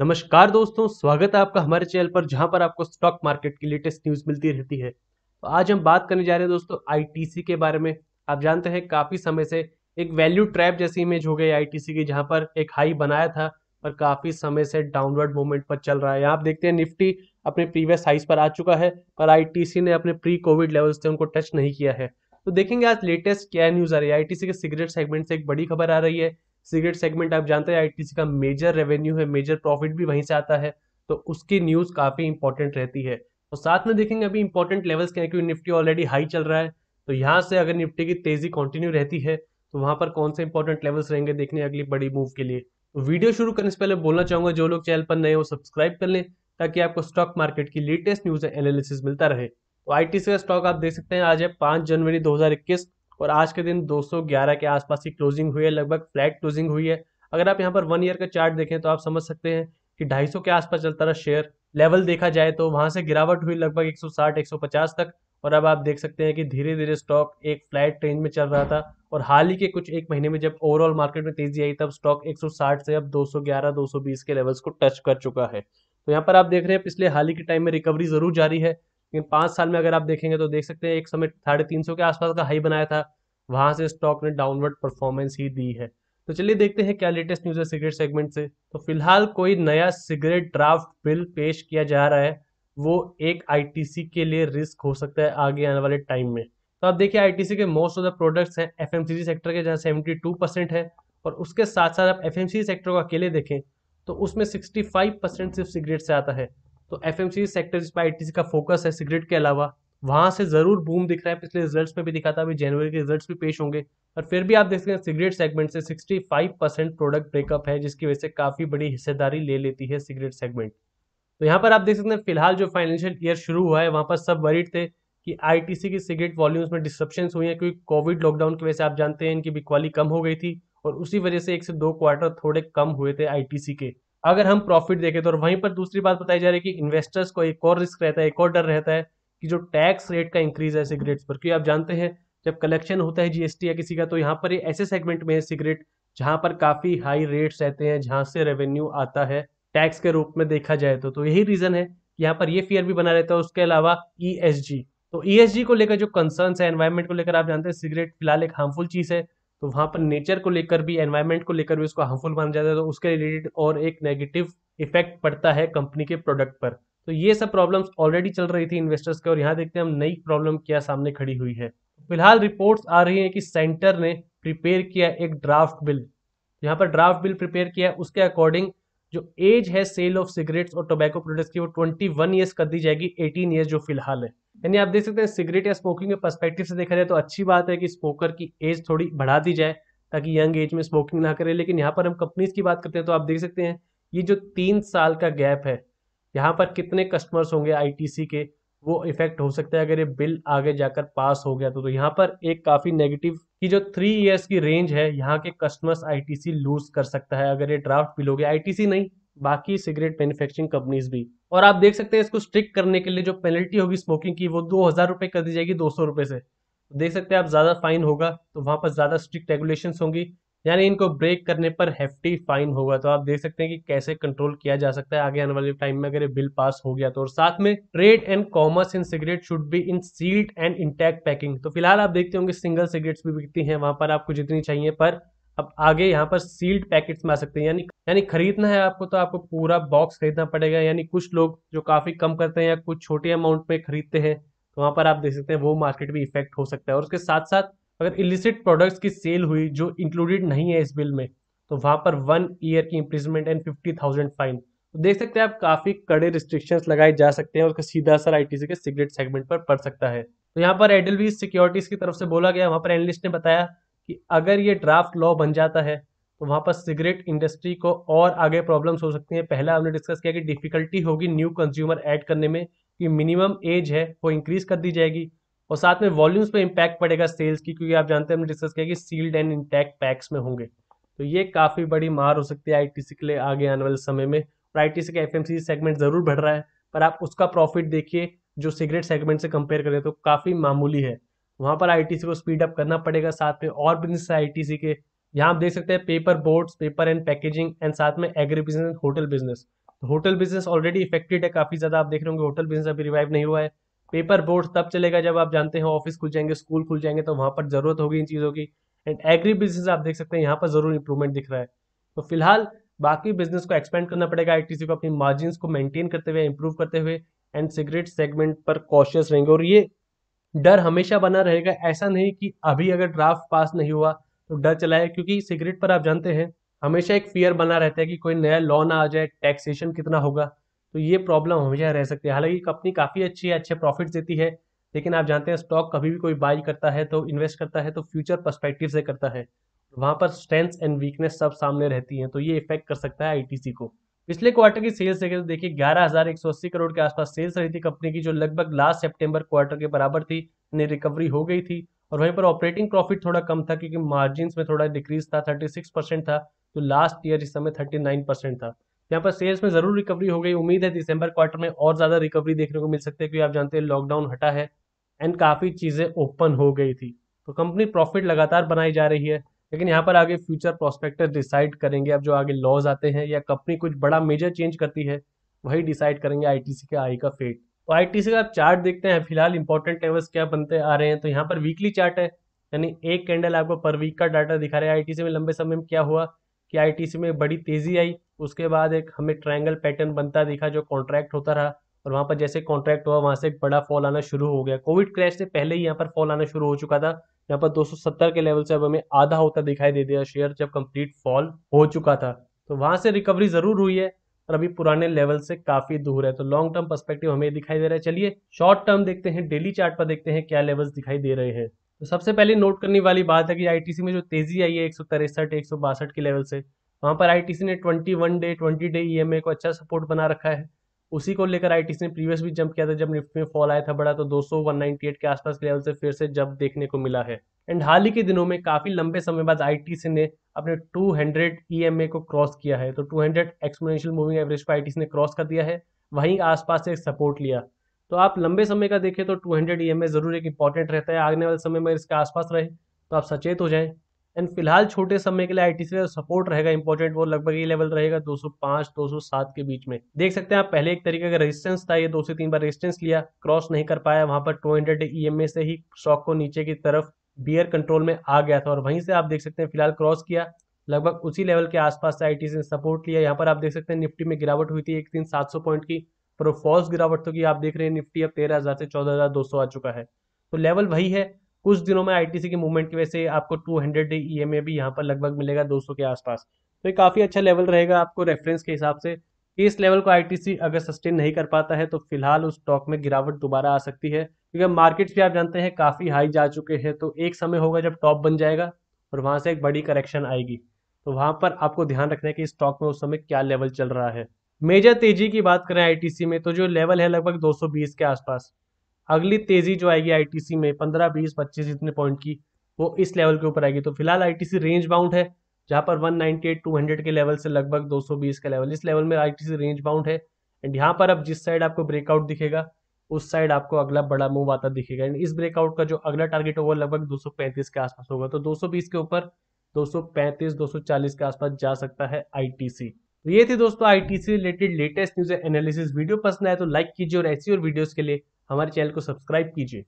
नमस्कार दोस्तों स्वागत है आपका हमारे चैनल पर जहां पर आपको स्टॉक मार्केट की लेटेस्ट न्यूज मिलती रहती है तो आज हम बात करने जा रहे हैं दोस्तों आईटीसी के बारे में आप जानते हैं काफी समय से एक वैल्यू ट्रैप जैसी इमेज हो गई आईटीसी की जहां पर एक हाई बनाया था पर काफी समय से डाउनवर्ड मूवमेंट पर चल रहा है यहाँ आप देखते हैं निफ्टी अपने प्रीवियस हाइज पर आ चुका है पर आईटीसी ने अपने प्री कोविड लेवल से उनको टच नहीं किया है तो देखेंगे आज लेटेस्ट क्या न्यूज आ रही है आईटीसी के सिगरेट सेगमेंट से एक बड़ी खबर आ रही है सिगरेट सेगमेंट आप जानते हैं आई का मेजर रेवेन्यू है मेजर प्रॉफिट भी वहीं से आता है तो उसकी न्यूज़ काफ़ी इंपॉर्टेंट रहती है और तो साथ में देखेंगे अभी इंपॉर्टेंट लेवल्स क्या है क्योंकि निफ्टी ऑलरेडी हाई चल रहा है तो यहाँ से अगर निफ्टी की तेज़ी कंटिन्यू रहती है तो वहाँ पर कौन से इंपॉर्टेंट लेवल्स रहेंगे देखने अगली बड़ी मूव के लिए तो वीडियो शुरू करने से पहले बोलना चाहूँगा जो लोग चैनल पर नए हो सब्सक्राइब कर लें ताकि आपको स्टॉक मार्केट की लेटेस्ट न्यूज़ एनालिसिस मिलता रहे तो आई का स्टॉक आप देख सकते हैं आज है पाँच जनवरी दो और आज के दिन 211 के आसपास की क्लोजिंग हुई है लगभग फ्लैट क्लोजिंग हुई है अगर आप यहाँ पर वन ईयर का चार्ट देखें तो आप समझ सकते हैं कि 250 के आसपास चलता रहा शेयर लेवल देखा जाए तो वहाँ से गिरावट हुई लगभग 160 150 तक और अब आप देख सकते हैं कि धीरे धीरे स्टॉक एक फ्लैट ट्रेंज में चल रहा था और हाल ही के कुछ एक महीने में जब ओवरऑल मार्केट में तेजी आई तब स्टॉक 160 से अब 211 220 के लेवल्स को टच कर चुका है तो यहाँ पर आप देख रहे हैं पिछले हाल ही के टाइम में रिकवरी जरूर जारी है लेकिन पाँच साल में अगर आप देखेंगे तो देख सकते हैं एक समय साढ़े तीन सौ के आसपास का हाई बनाया था वहां से स्टॉक ने डाउनवर्ड परफॉर्मेंस ही दी है तो चलिए देखते हैं क्या लेटेस्ट न्यूज है सिगरेट सेगमेंट से तो फिलहाल कोई नया सिगरेट ड्राफ्ट बिल पेश किया जा रहा है वो एक आईटीसी के लिए रिस्क हो सकता है आगे आने वाले टाइम में तो आप देखिए आईटीसी के मोस्ट ऑफ द प्रोडक्ट्स हैं एफएमसीजी सेक्टर के जहाँ सेवेंटी टू परसेंट है और उसके साथ साथ आप एफएमसीजी सेक्टर को अकेले देखें तो उसमें सिक्सटी फाइव परसेंट सिर्फ सिगरेट से आता है तो एफ सेक्टर जिस पर आई का फोकस है सिगरेट के अलावा वहां से जरूर बूम दिख रहा है पिछले रिजल्ट्स में भी दिखा था अभी जनवरी के रिजल्ट्स भी पेश होंगे और फिर भी आप देख सकते हैं सिगरेट सेगमेंट से 65 परसेंट प्रोडक्ट ब्रेकअप है जिसकी वजह से काफ़ी बड़ी हिस्सेदारी ले लेती है सिगरेट सेगमेंट तो यहाँ पर आप देख सकते हैं फिलहाल जो फाइनेंशियल ईयर शुरू हुआ है वहाँ पर सब वरीड थे कि आईटीसी की सिगरेट वॉल्यूम्स में डिस्ट्रप्शन हुई हैं क्योंकि कोविड लॉकडाउन की वजह से आप जानते हैं इनकी बिकवाली कम हो गई थी और उसी वजह से एक से दो क्वार्टर थोड़े कम हुए थे आईटीसी के अगर हम प्रॉफिट देखें तो और वहीं पर दूसरी बात बताई जा रही है कि इन्वेस्टर्स को एक और रिस्क रहता है एक और डर रहता है कि जो टैक्स रेट का इंक्रीज है सिगरेट्स पर क्योंकि आप जानते हैं जब कलेक्शन होता है जीएसटी या किसी का तो यहाँ पर ऐसे सेगमेंट में है सिगरेट जहाँ पर काफ़ी हाई रेट्स रहते हैं जहाँ से रेवेन्यू आता है टैक्स के रूप में देखा जाए तो तो यही रीज़न है यहाँ पर ये फियर भी बना रहता है उसके अलावा ई e तो ई e को लेकर जो कंसर्न है एनवायरमेंट को लेकर आप जानते हैं सिगरेट फिलहाल एक हार्मफुल चीज़ है तो वहां पर नेचर को लेकर भी एनवायरमेंट को लेकर भी उसको हार्मफुल माना जाता है तो उसके रिलेटेड और एक नेगेटिव इफेक्ट पड़ता है कंपनी के प्रोडक्ट पर तो ये सब प्रॉब्लम्स ऑलरेडी चल रही थी इन्वेस्टर्स के और यहाँ देखते हैं हम नई प्रॉब्लम क्या सामने खड़ी हुई है फिलहाल रिपोर्ट्स आ रही हैं कि सेंटर ने प्रिपेयर किया एक ड्राफ्ट बिल यहाँ पर ड्राफ्ट बिल प्रिपेयर किया उसके अकॉर्डिंग जो एज है सेल ऑफ सिगरेट्स और टोबैको प्रोडक्ट्स की वो ट्वेंटी वन ईयर्स कर दी जाएगी एटीन ईयर्स जो फिलहाल है यानी आप देख सकते हैं सिगरेट या स्मोकिंग के परस्पेक्टिव से देखा जाए तो अच्छी बात है कि स्मोकर की एज थोड़ी बढ़ा दी जाए ताकि यंग एज में स्मोकिंग ना करे लेकिन यहाँ पर हम कंपनीज की बात करते हैं तो आप देख सकते हैं ये जो तीन साल का गैप है यहाँ पर कितने कस्टमर्स होंगे आई के वो इफेक्ट हो सकता है अगर ये बिल आगे जाकर पास हो गया तो, तो यहाँ पर एक काफ़ी नेगेटिव की जो थ्री इयर्स की रेंज है यहाँ के कस्टमर्स आईटीसी लूज कर सकता है अगर ये ड्राफ्ट बिल हो गया आईटीसी नहीं बाकी सिगरेट मैन्युफैक्चरिंग कंपनीज भी और आप देख सकते हैं इसको स्ट्रिक्ट करने के लिए जो पेनल्टी होगी स्मोकिंग की वो दो हज़ार रुपये कर दी जाएगी दो सौ रुपये से तो देख सकते हैं आप ज़्यादा फाइन होगा तो वहां पर ज़्यादा स्ट्रिक्ट रेगुलेशन होंगी यानी इनको ब्रेक करने पर हेफ्टी फाइन होगा तो आप देख सकते हैं कि कैसे कंट्रोल किया जा सकता है आगे आने वाले टाइम में अगर ये बिल पास हो गया तो और साथ में trade and commerce in cigarette should be in sealed and intact packing तो फिलहाल आप देखते होंगे सिंगल सिगरेट्स भी बिकती हैं वहां पर आपको जितनी चाहिए पर अब आगे यहाँ पर सील्ड पैकेट्स में आ सकते हैं यानी यानी खरीदना है आपको तो आपको पूरा बॉक्स खरीदना पड़ेगा यानी कुछ लोग जो काफ़ी कम करते हैं या कुछ छोटे अमाउंट में खरीदते हैं तो वहां पर आप देख सकते हैं वो मार्केट में इफेक्ट हो सकता है और उसके साथ साथ अगर इलिसिट प्रोडक्ट्स की सेल हुई जो इंक्लूडेड नहीं है इस बिल में तो वहां पर वन ईयर की imprisonment and fifty thousand fine तो देख सकते हैं आप काफ़ी कड़े रिस्ट्रिक्शंस लगाए जा सकते हैं उसका सीधा असर आई के सिगरेट सेगमेंट पर पड़ सकता है तो यहाँ पर एडलवीज सिक्योरिटीज की तरफ से बोला गया वहां पर एनलिस्ट ने बताया कि अगर ये ड्राफ्ट लॉ बन जाता है तो वहाँ पर सिगरेट इंडस्ट्री को और आगे प्रॉब्लम्स हो सकती हैं पहला हमने डिस्कस किया कि डिफ़िकल्टी होगी न्यू कंज्यूमर ऐड करने में कि मिनिमम एज है वो इंक्रीज़ कर दी जाएगी और साथ में वॉल्यूम्स पे इम्पैक्ट पड़ेगा सेल्स की क्योंकि आप जानते हैं हमने डिस्कस किया कि सील्ड एंड इंटैक्ट पैक्स में होंगे तो ये काफ़ी बड़ी मार हो सकती है आई के लिए आगे आने वाले समय में और आई के एफ सेगमेंट ज़रूर बढ़ रहा है पर आप उसका प्रॉफिट देखिए जो सिगरेट सेगमेंट से कंपेयर करें तो काफ़ी मामूली है वहाँ पर आई को स्पीड अप करना पड़ेगा साथ में और बिजनेस है के यहाँ आप देख सकते हैं paper boards paper and packaging and साथ में एग्री बिजनेस होटल बिजनेस तो होटल बिजनेस ऑलरेडी इफेक्टेड है काफ़ी ज़्यादा आप देख रहे होंगे होटल बिजनेस अभी रिवाइव नहीं हुआ है पेपर बोर्ड तब चलेगा जब आप जानते हैं ऑफिस खुल जाएंगे स्कूल खुल जाएंगे तो वहाँ पर ज़रूरत होगी इन चीज़ों की एंड एग्री बिजनेस आप देख सकते हैं यहाँ पर ज़रूर इंप्रूवमेंट दिख रहा है तो फिलहाल बाकी बिजनेस को एक्सपेंड करना पड़ेगा आई को अपनी मार्जिन को मेंटेन करते हुए इंप्रूव करते हुए एंड सिगरेट सेगमेंट पर कॉशियस रहेंगे और ये डर हमेशा बना रहेगा ऐसा नहीं कि अभी अगर ड्राफ्ट पास नहीं हुआ तो डर चला है क्योंकि सिगरेट पर आप जानते हैं हमेशा एक फियर बना रहता है कि कोई नया लॉ ना आ जाए टैक्सेशन कितना होगा तो ये प्रॉब्लम हमेशा रह सकती है हालांकि कंपनी काफ़ी अच्छी है अच्छे प्रॉफिट देती है लेकिन आप जानते हैं स्टॉक कभी भी कोई बाई करता है तो इन्वेस्ट करता है तो फ्यूचर परस्पेक्टिव से करता है वहाँ पर स्ट्रेंथ्स एंड वीकनेस सब सामने रहती हैं तो ये इफेक्ट कर सकता है आई को पिछले क्वार्टर की सेल्स देखें तो देखिए ग्यारह हजार एक सौ अस्सी करोड़ के आसपास सेल्स रही थी कंपनी की जो लगभग लास्ट सितंबर क्वार्टर के बराबर थी यानी रिकवरी हो गई थी और वहीं पर ऑपरेटिंग प्रॉफिट थोड़ा कम था क्योंकि मार्जिन में थोड़ा डिक्रीज था थर्टी सिक्स परसेंट था तो लास्ट ईयर इस समय थर्टी नाइन परसेंट था यहाँ पर सेल्स में जरूर रिकवरी हो गई उम्मीद है दिसंबर क्वार्टर में और ज़्यादा रिकवरी देखने को मिल सकती है क्योंकि आप जानते हैं लॉकडाउन हटा है एंड काफ़ी चीज़ें ओपन हो गई थी तो कंपनी प्रॉफिट लगातार बनाई जा रही है लेकिन यहाँ पर आगे फ्यूचर प्रोस्पेक्टर डिसाइड करेंगे अब जो आगे लॉज आते हैं या कंपनी कुछ बड़ा मेजर चेंज करती है वही डिसाइड करेंगे आईटीसी के आई का फेट तो आईटीसी का चार्ट देखते हैं फिलहाल इंपॉर्टेंट लेवल्स क्या बनते आ रहे हैं तो यहाँ पर वीकली चार्ट है यानी एक कैंडल आपको पर वीक का डाटा दिखा रहा है आई में लंबे समय में क्या हुआ कि आई में बड़ी तेजी आई उसके बाद एक हमें ट्रायंगल पैटर्न बनता दिखा जो कॉन्ट्रैक्ट होता रहा और वहाँ पर जैसे कॉन्ट्रैक्ट हुआ वहाँ से एक बड़ा फॉल आना शुरू हो गया कोविड क्रैश से पहले ही यहाँ पर फॉल आना शुरू हो चुका था यहाँ पर 270 के लेवल से अब हमें आधा होता दिखाई दे दिया शेयर जब कंप्लीट फॉल हो चुका था तो वहां से रिकवरी जरूर हुई है और अभी पुराने लेवल से काफी दूर है तो लॉन्ग टर्म परस्पेक्टिव हमें दिखाई दे रहा है चलिए शॉर्ट टर्म देखते हैं डेली चार्ट पर देखते हैं क्या लेवल्स दिखाई दे रहे हैं तो सबसे पहले नोट करने वाली बात है कि आईटीसी में जो तेजी आई है एक सौ तिरसठ एक सौ बासठ के लेवल से वहां पर आईटीसी ने 21 डे 20 डे ईएमए को अच्छा सपोर्ट बना रखा है उसी को लेकर आई ने प्रीवियस भी जंप किया था जब निफ्टी में फॉल आया था बड़ा तो 200 के आसपास के लेवल से फिर से जंप देखने को मिला है एंड हाल ही के दिनों में काफी लंबे समय बाद आई ने अपने 200 हंड्रेड e को क्रॉस किया है तो 200 हंड्रेड एक्सपोनेंशियल मूविंग एवरेज को आई ने क्रॉस कर दिया है वहीं आसपास से एक सपोर्ट लिया तो आप लंबे समय का देखें तो टू हंड्रेड ज़रूर एक इंपॉर्टेंट रहता है आगने वाले समय में इसके आसपास रहे तो आप सचेत हो जाएं एंड फिलहाल छोटे समय के लिए आईटीसी का सपोर्ट रहेगा इंपॉर्टेंट वो लगभग ये लेवल रहेगा 205 207 के बीच में देख सकते हैं आप पहले एक तरीके का रेजिस्टेंस था ये दो से तीन बार रेजिस्टेंस लिया क्रॉस नहीं कर पाया वहां पर 200 हंड्रेड e से ही स्टॉक को नीचे की तरफ बियर कंट्रोल में आ गया था और वहीं से आप देख सकते हैं फिलहाल क्रॉस किया लगभग उसी लेवल के आसपास से आई ने सपोर्ट लिया यहाँ पर आप देख सकते हैं निफ्टी में गिरावट हुई थी एक दिन सात पॉइंट की पर फॉल्स गिरावट तो की आप देख रहे हैं निफ्टी अब तेरह से चौदह आ चुका है तो लेवल वही है कुछ दिनों में आईटीसी के मूवमेंट की वजह से आपको 200 हंड्रेड e भी यहाँ पर लगभग मिलेगा 200 के आसपास तो ये काफ़ी अच्छा लेवल रहेगा आपको रेफरेंस के हिसाब से इस लेवल को आईटीसी अगर सस्टेन नहीं कर पाता है तो फिलहाल उस स्टॉक में गिरावट दोबारा आ सकती है क्योंकि मार्केट्स भी आप जानते हैं काफ़ी हाई जा चुके हैं तो एक समय होगा जब टॉप बन जाएगा और वहाँ से एक बड़ी करेक्शन आएगी तो वहाँ पर आपको ध्यान रखना है कि स्टॉक में उस समय क्या लेवल चल रहा है मेजर तेजी की बात करें आईटीसी में तो जो लेवल है लगभग 220 के आसपास अगली तेजी जो आएगी आईटीसी में पंद्रह बीस पच्चीस इतने पॉइंट की वो इस लेवल के ऊपर आएगी तो फिलहाल आईटीसी रेंज बाउंड है जहां पर 198 200 के लेवल से लगभग 220 का लेवल इस लेवल में आईटीसी रेंज बाउंड है एंड यहां पर अब जिस साइड आपको ब्रेकआउट दिखेगा उस साइड आपको अगला बड़ा मूव आता दिखेगा एंड इस ब्रेकआउट का जो अगला टारगेट होगा लगभग 235 के आसपास होगा तो 220 के ऊपर दो सौ के आसपास जा सकता है आई तो ये थी दोस्तों ITC related latest news analysis video पसंद आए तो लाइक कीजिए और ऐसी और वीडियोज के लिए हमारे चैनल को सब्सक्राइब कीजिए